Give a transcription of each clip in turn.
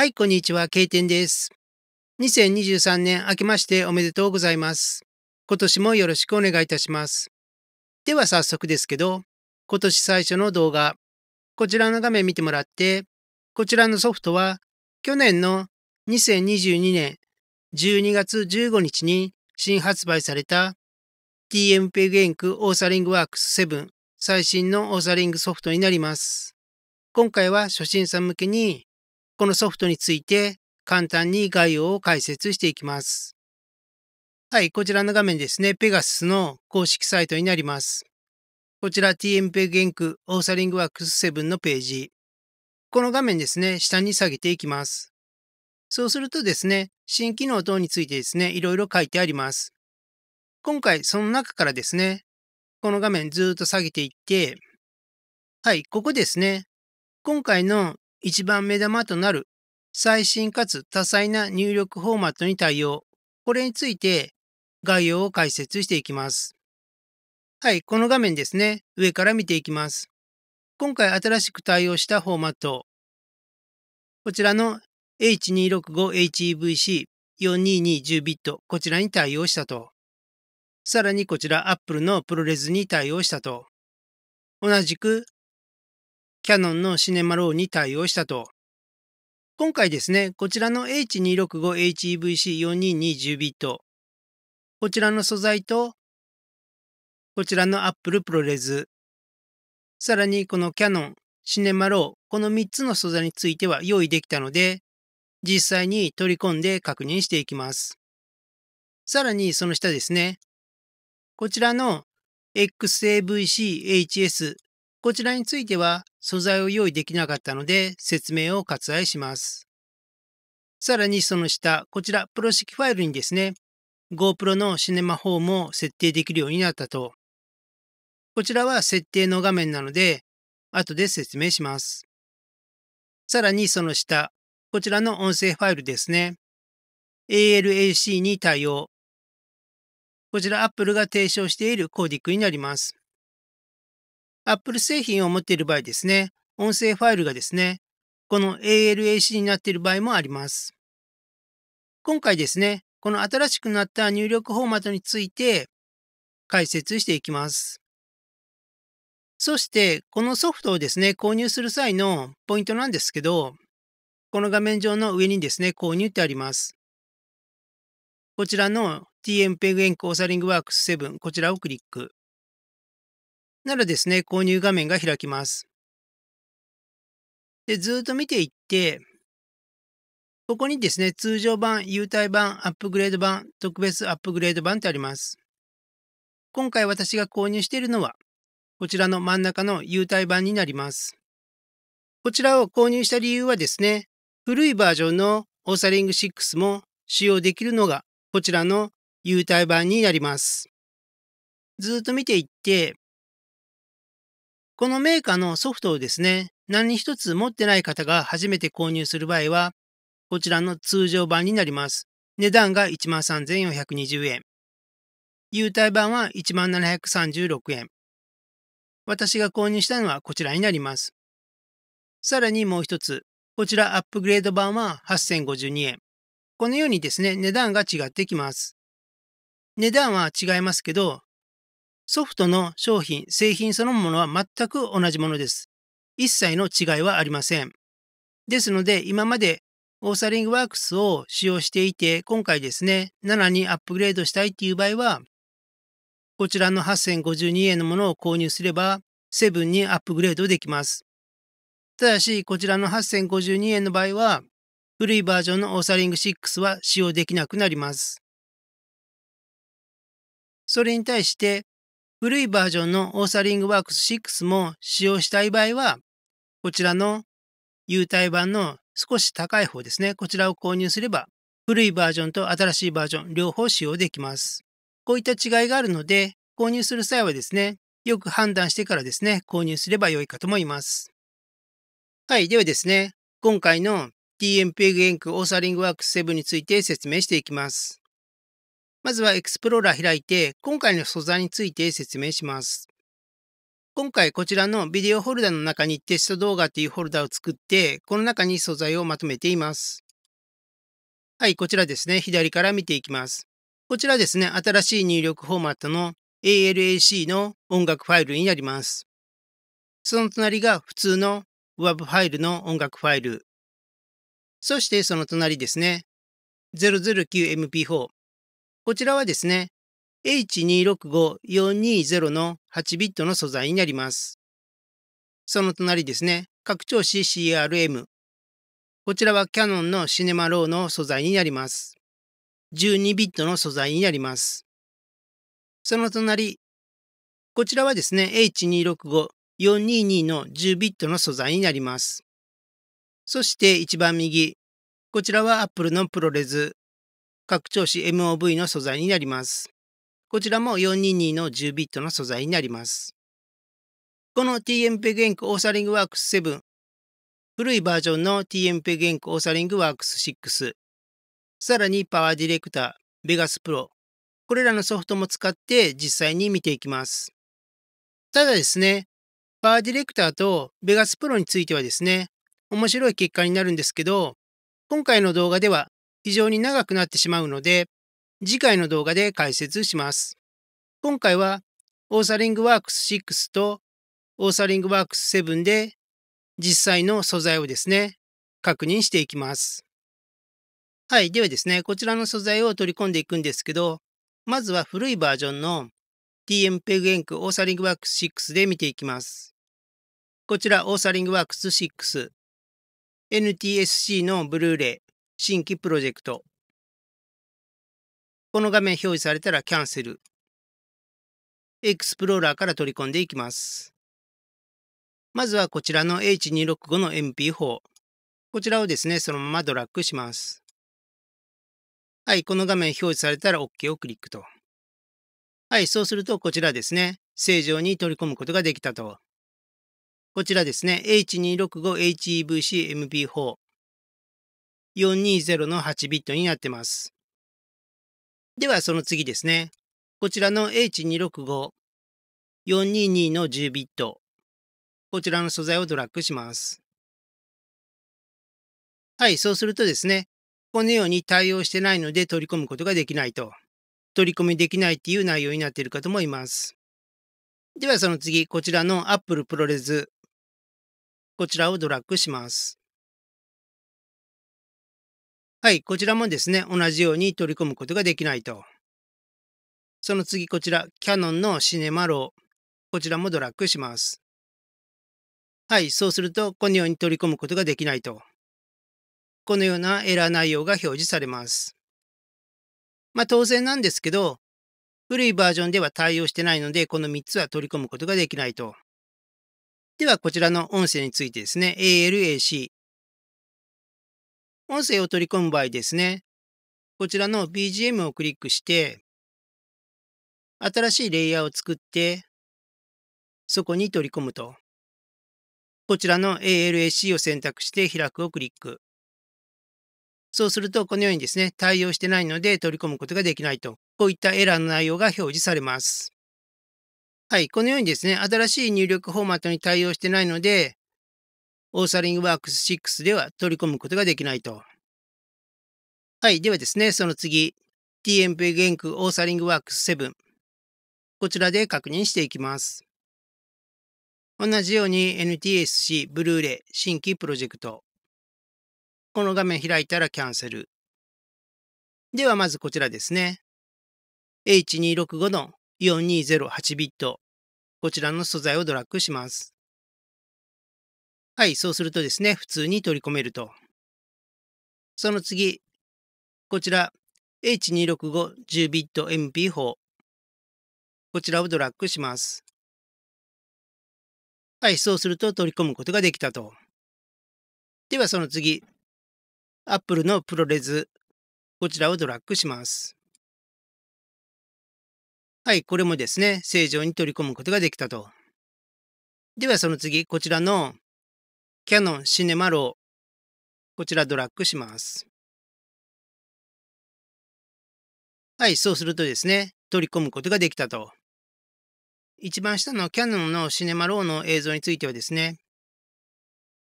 はい、こんにちは、けいてんです。2023年明けましておめでとうございます。今年もよろしくお願いいたします。では早速ですけど、今年最初の動画、こちらの画面見てもらって、こちらのソフトは、去年の2022年12月15日に新発売された TMPEG インクオーサリングワークス7最新のオーサリングソフトになります。今回は初心者向けにこのソフトについて簡単に概要を解説していきます。はい、こちらの画面ですね。ペガスの公式サイトになります。こちら TMPEG ンオーサリングワークス7のページ。この画面ですね、下に下げていきます。そうするとですね、新機能等についてですね、いろいろ書いてあります。今回、その中からですね、この画面ずっと下げていって、はい、ここですね。今回の一番目玉となる最新かつ多彩な入力フォーマットに対応。これについて概要を解説していきます。はい、この画面ですね。上から見ていきます。今回新しく対応したフォーマット。こちらの H265HEVC42210bit こちらに対応したと。さらにこちら Apple の ProRes に対応したと。同じくキャノンのシネマローに対応したと。今回ですね、こちらの H265HEVC4220bit、こちらの素材と、こちらの Apple ProRes、さらにこのキャノン、シネマロー、この3つの素材については用意できたので、実際に取り込んで確認していきます。さらにその下ですね。こちらの XAVCHS、こちらについては素材を用意できなかったので説明を割愛します。さらにその下、こちらプロ式ファイルにですね、GoPro のシネマ4も設定できるようになったと。こちらは設定の画面なので、後で説明します。さらにその下、こちらの音声ファイルですね。ALAC に対応。こちら Apple が提唱しているコーディックになります。Apple 製品を持っている場合ですね、音声ファイルがですね、この ALAC になっている場合もあります。今回ですね、この新しくなった入力フォーマットについて解説していきます。そして、このソフトをですね、購入する際のポイントなんですけど、この画面上の上にですね、購入ってあります。こちらの TMPEG エンコーサリングワークス7、こちらをクリック。ならですね、購入画面が開きます。で、ずっと見ていって、ここにですね、通常版、優待版、アップグレード版、特別アップグレード版ってあります。今回私が購入しているのは、こちらの真ん中の優待版になります。こちらを購入した理由はですね、古いバージョンのオーサリング6も使用できるのが、こちらの優待版になります。ずっと見ていって、このメーカーのソフトをですね、何一つ持ってない方が初めて購入する場合は、こちらの通常版になります。値段が13,420円。優待版は1736円。私が購入したのはこちらになります。さらにもう一つ、こちらアップグレード版は8052円。このようにですね、値段が違ってきます。値段は違いますけど、ソフトの商品、製品そのものは全く同じものです。一切の違いはありません。ですので、今までオーサリングワークスを使用していて、今回ですね、7にアップグレードしたいっていう場合は、こちらの8052円のものを購入すれば、7にアップグレードできます。ただし、こちらの8052円の場合は、古いバージョンのオーサリング6は使用できなくなります。それに対して、古いバージョンのオーサリングワークス6も使用したい場合は、こちらの優待版の少し高い方ですね。こちらを購入すれば、古いバージョンと新しいバージョン両方使用できます。こういった違いがあるので、購入する際はですね、よく判断してからですね、購入すれば良いかと思います。はい、ではですね、今回の TMPEG エンクオーサリングワークス7について説明していきます。まずはエクスプローラー開いて、今回の素材について説明します。今回こちらのビデオフォルダの中にテスト動画っていうフォルダを作って、この中に素材をまとめています。はい、こちらですね。左から見ていきます。こちらですね、新しい入力フォーマットの ALAC の音楽ファイルになります。その隣が普通の WAV ファイルの音楽ファイル。そしてその隣ですね、009MP4 こちらはですね、H265420 の8ビットの素材になります。その隣ですね、拡張子 CRM。こちらはキャノンのシネマローの素材になります。12ビットの素材になります。その隣、こちらはですね、H265422 の10ビットの素材になります。そして一番右、こちらは Apple のプロレズ拡張子 MOV の素材になります。こちらも422の10ビットの素材になります。この TMPEG e n c オーサリングワークス7、古いバージョンの TMPEG e n c オーサリングワークス6、さらにパワーディレクター、ベガスプロ、これらのソフトも使って実際に見ていきます。ただですね、パワーディレクターとベガスプロについてはですね、面白い結果になるんですけど、今回の動画では非常に長くなってしまうので、次回の動画で解説します。今回は、オーサリングワークス6とオーサリングワークス7で実際の素材をですね、確認していきます。はい。ではですね、こちらの素材を取り込んでいくんですけど、まずは古いバージョンの t m p e g エンクオーサリングワークス6で見ていきます。こちらオーサリングワークス6。NTSC のブルーレイ。新規プロジェクト。この画面表示されたらキャンセル。エクスプローラーから取り込んでいきます。まずはこちらの H265 の MP4。こちらをですね、そのままドラッグします。はい、この画面表示されたら OK をクリックと。はい、そうするとこちらですね、正常に取り込むことができたと。こちらですね、H265HEVC MP4 420の8ビットになってます。ではその次ですね。こちらの H265、422の10ビット。こちらの素材をドラッグします。はい、そうするとですね、このように対応してないので取り込むことができないと。取り込みできないっていう内容になっているかと思います。ではその次、こちらの Apple ProRes。こちらをドラッグします。はい、こちらもですね、同じように取り込むことができないと。その次、こちら、キャノンのシネマロー。こちらもドラッグします。はい、そうすると、このように取り込むことができないと。このようなエラー内容が表示されます。まあ、当然なんですけど、古いバージョンでは対応してないので、この3つは取り込むことができないと。では、こちらの音声についてですね、ALAC 音声を取り込む場合ですね、こちらの BGM をクリックして、新しいレイヤーを作って、そこに取り込むと。こちらの a l a c を選択して開くをクリック。そうすると、このようにですね、対応してないので取り込むことができないと、こういったエラーの内容が表示されます。はい、このようにですね、新しい入力フォーマットに対応してないので、オーサリングワークス6では取り込むことができないと。はい。ではですね、その次、TMP 原句オーサリングワークス7。こちらで確認していきます。同じように NTSC ブルーレイ新規プロジェクト。この画面開いたらキャンセル。ではまずこちらですね。H265 の4208ビット。こちらの素材をドラッグします。はい、そうするとですね、普通に取り込めると。その次、こちら h 2 6 5 0 b i t MP4 こちらをドラッグします。はい、そうすると取り込むことができたと。ではその次、Apple のプロレズこちらをドラッグします。はい、これもですね、正常に取り込むことができたと。ではその次、こちらのキャノンシネマロー。こちらドラッグします。はい、そうするとですね、取り込むことができたと。一番下のキャノンのシネマローの映像についてはですね、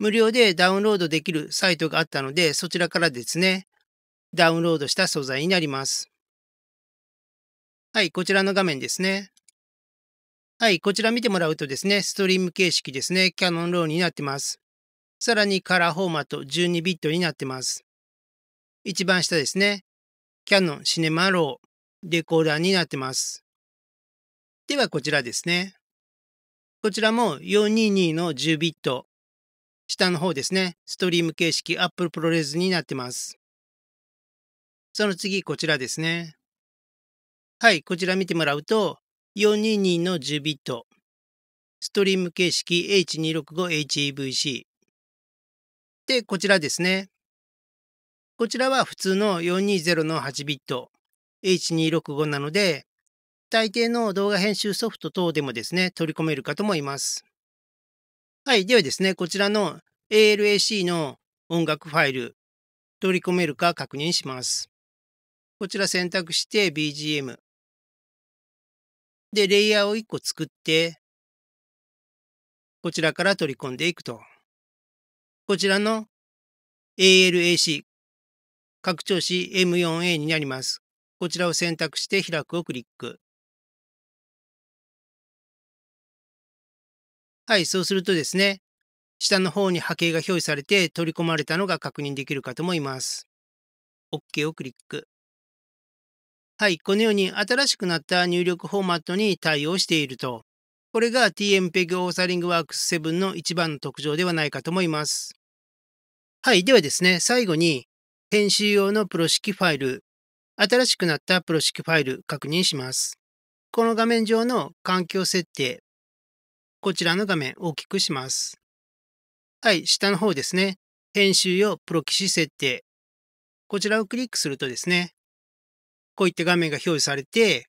無料でダウンロードできるサイトがあったので、そちらからですね、ダウンロードした素材になります。はい、こちらの画面ですね。はい、こちら見てもらうとですね、ストリーム形式ですね、キャノンローになってます。さらにカラーフォーマット12ビットになってます。一番下ですね、キャノンシネマローレコーダーになってます。ではこちらですね。こちらも422の10ビット。下の方ですね。ストリーム形式 Apple ProRes になってます。その次、こちらですね。はい、こちら見てもらうと、422の10ビット。ストリーム形式 H265HEVC。で、こちらですね。こちらは普通の420の8ビット H265 なので、大抵の動画編集ソフト等でもですね、取り込めるかと思います。はい、ではですね、こちらの ALAC の音楽ファイル、取り込めるか確認します。こちら選択して BGM。で、レイヤーを1個作って、こちらから取り込んでいくと。こちらの ALAC、拡張子 M4A になります。こちらを選択して開くをクリック。はい、そうするとですね、下の方に波形が表示されて取り込まれたのが確認できるかと思います。OK をクリック。はい、このように新しくなった入力フォーマットに対応していると。これが TMPEG オーサリングワークス7の一番の特徴ではないかと思います。はい、ではですね、最後に編集用のプロ式ファイル、新しくなったプロ式ファイル確認します。この画面上の環境設定、こちらの画面大きくします。はい、下の方ですね。編集用プロ騎士設定。こちらをクリックするとですね、こういった画面が表示されて、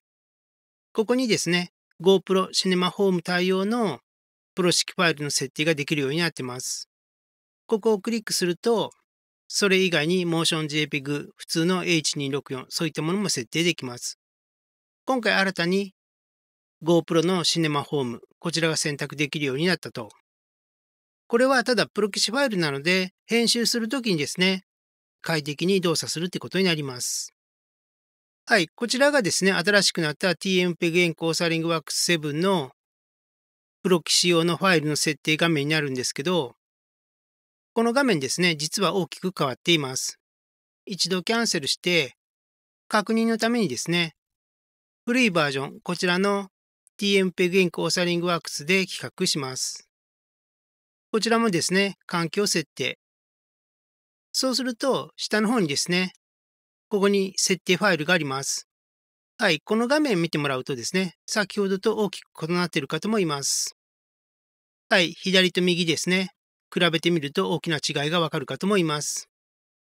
ここにですね、GoPro Cinema Home 対応のプロ式ファイルの設定ができるようになってます。ここをクリックすると、それ以外に MotionJPEG、普通の H264、そういったものも設定できます。今回新たに GoPro のシネマホーム、こちらが選択できるようになったと。これはただプロ棋士ファイルなので、編集するときにですね、快適に動作するってことになります。はい、こちらがですね、新しくなった TMPEG エンコーサリングワークス7のプロ棋士用のファイルの設定画面になるんですけど、この画面ですね、実は大きく変わっています。一度キャンセルして、確認のためにですね、古いバージョン、こちらの TMPEG インクオーサリングワークスで企画します。こちらもですね、環境設定。そうすると、下の方にですね、ここに設定ファイルがあります。はい、この画面見てもらうとですね、先ほどと大きく異なっている方もいます。はい、左と右ですね。比べてみると大きな違いがわかるかと思います。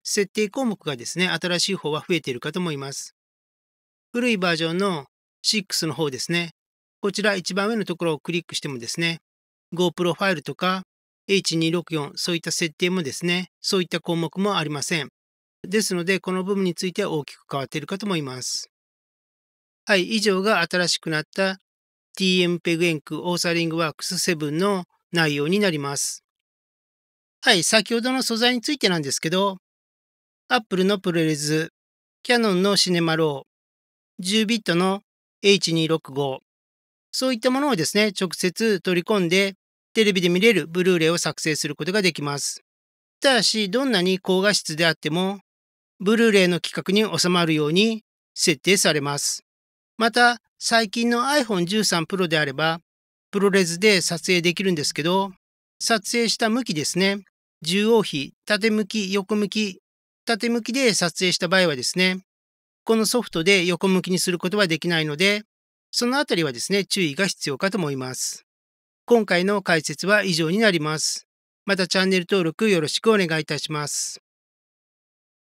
設定項目がですね、新しい方は増えているかと思います。古いバージョンの6の方ですね。こちら一番上のところをクリックしてもですね、Go プロファイルとか H264 そういった設定もですね、そういった項目もありません。ですので、この部分については大きく変わっているかと思います。はい、以上が新しくなった TMPEG エンクオーサリングワークス7の内容になります。はい、先ほどの素材についてなんですけど、Apple のプレレズ、キャノンのシネマロー、10ビットの H265、そういったものをですね、直接取り込んで、テレビで見れるブルーレイを作成することができます。ただし、どんなに高画質であっても、ブルーレイの規格に収まるように設定されます。また、最近の iPhone13 Pro であれば、プロレスで撮影できるんですけど、撮影した向きですね。縦横比、縦向き、横向き、縦向きで撮影した場合はですね、このソフトで横向きにすることはできないので、そのあたりはですね、注意が必要かと思います。今回の解説は以上になります。またチャンネル登録よろしくお願いいたします。